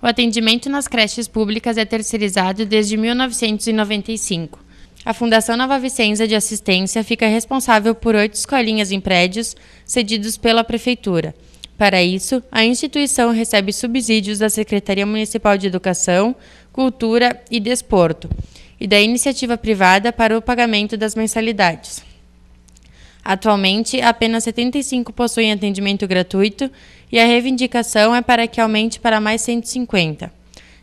O atendimento nas creches públicas é terceirizado desde 1995. A Fundação Nova Vicenza de Assistência fica responsável por oito escolinhas em prédios cedidos pela Prefeitura. Para isso, a instituição recebe subsídios da Secretaria Municipal de Educação, Cultura e Desporto e da iniciativa privada para o pagamento das mensalidades. Atualmente, apenas 75 possuem atendimento gratuito e a reivindicação é para que aumente para mais 150.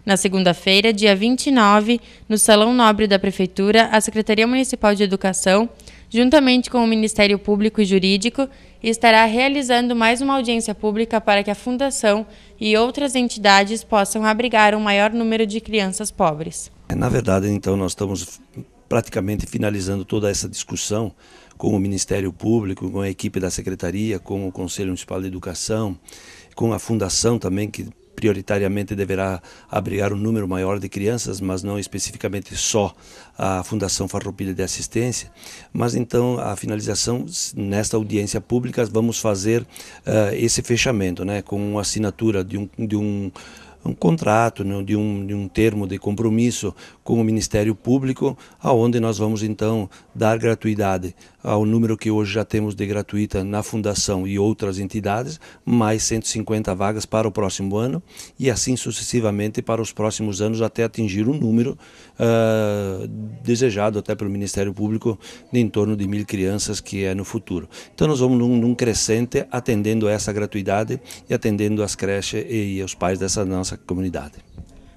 Na segunda-feira, dia 29, no Salão Nobre da Prefeitura, a Secretaria Municipal de Educação, juntamente com o Ministério Público e Jurídico, estará realizando mais uma audiência pública para que a Fundação e outras entidades possam abrigar um maior número de crianças pobres. Na verdade, então, nós estamos praticamente finalizando toda essa discussão com o Ministério Público, com a equipe da Secretaria, com o Conselho Municipal de Educação, com a Fundação também, que prioritariamente deverá abrigar um número maior de crianças, mas não especificamente só a Fundação Farroupilha de Assistência. Mas então a finalização nesta audiência pública vamos fazer uh, esse fechamento, né, com a assinatura de um, de um um contrato, né, de, um, de um termo de compromisso com o Ministério Público, aonde nós vamos então dar gratuidade ao número que hoje já temos de gratuita na Fundação e outras entidades, mais 150 vagas para o próximo ano e assim sucessivamente para os próximos anos até atingir o um número uh, desejado até pelo Ministério Público de em torno de mil crianças que é no futuro. Então nós vamos num, num crescente atendendo a essa gratuidade e atendendo as creches e, e os pais dessa nossa nossa comunidade.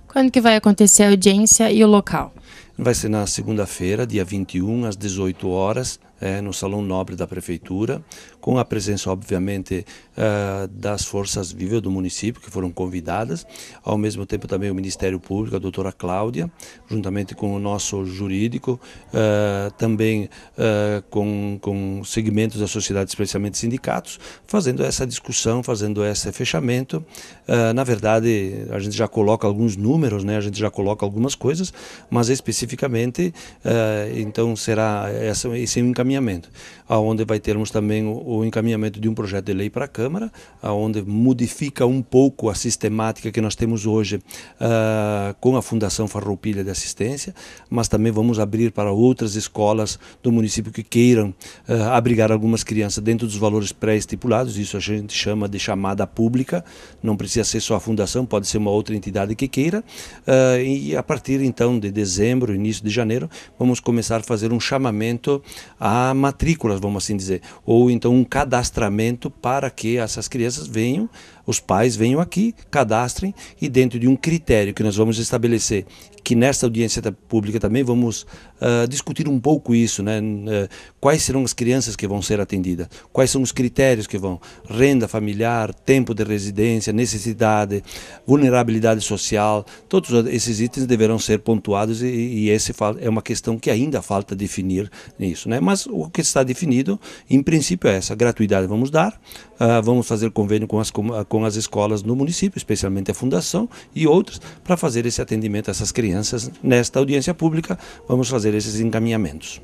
Quando que vai acontecer a audiência e o local? Vai ser na segunda-feira, dia 21, às 18 horas, é, no Salão Nobre da Prefeitura, com a presença, obviamente, uh, das forças vivas do município, que foram convidadas, ao mesmo tempo também o Ministério Público, a doutora Cláudia, juntamente com o nosso jurídico, uh, também uh, com, com segmentos da sociedade, especialmente sindicatos, fazendo essa discussão, fazendo esse fechamento. na verdade, a gente já coloca alguns números, né? a gente já coloca algumas coisas, mas especificamente, então será essa, esse é um encaminhamento encaminhamento, aonde vai termos também o, o, encaminhamento de um projeto de lei para a Câmara, aonde modifica um pouco a sistemática que nós temos hoje uh, com a Fundação Farroupilha de Assistência, mas também vamos abrir para outras escolas do município que queiram uh, abrigar algumas crianças dentro dos valores pré-estipulados, isso a gente chama de chamada pública, não precisa ser só a Fundação, pode ser uma outra entidade que queira, uh, e a partir então de dezembro, início de janeiro, vamos começar a fazer um chamamento a matrículas, vamos assim dizer, ou então um cadastramento para que essas crianças venham os pais venham aqui, cadastrem e dentro de um critério que nós vamos estabelecer, que nesta audiência pública também vamos uh, discutir um pouco isso, né? Uh, quais serão as crianças que vão ser atendidas, quais são os critérios que vão, renda familiar, tempo de residência, necessidade, vulnerabilidade social, todos esses itens deverão ser pontuados e, e esse é uma questão que ainda falta definir nisso, né? Mas o que está definido, em princípio, é essa gratuidade vamos dar, uh, vamos fazer convênio com as com com as escolas no município, especialmente a Fundação e outras, para fazer esse atendimento a essas crianças. Nesta audiência pública, vamos fazer esses encaminhamentos.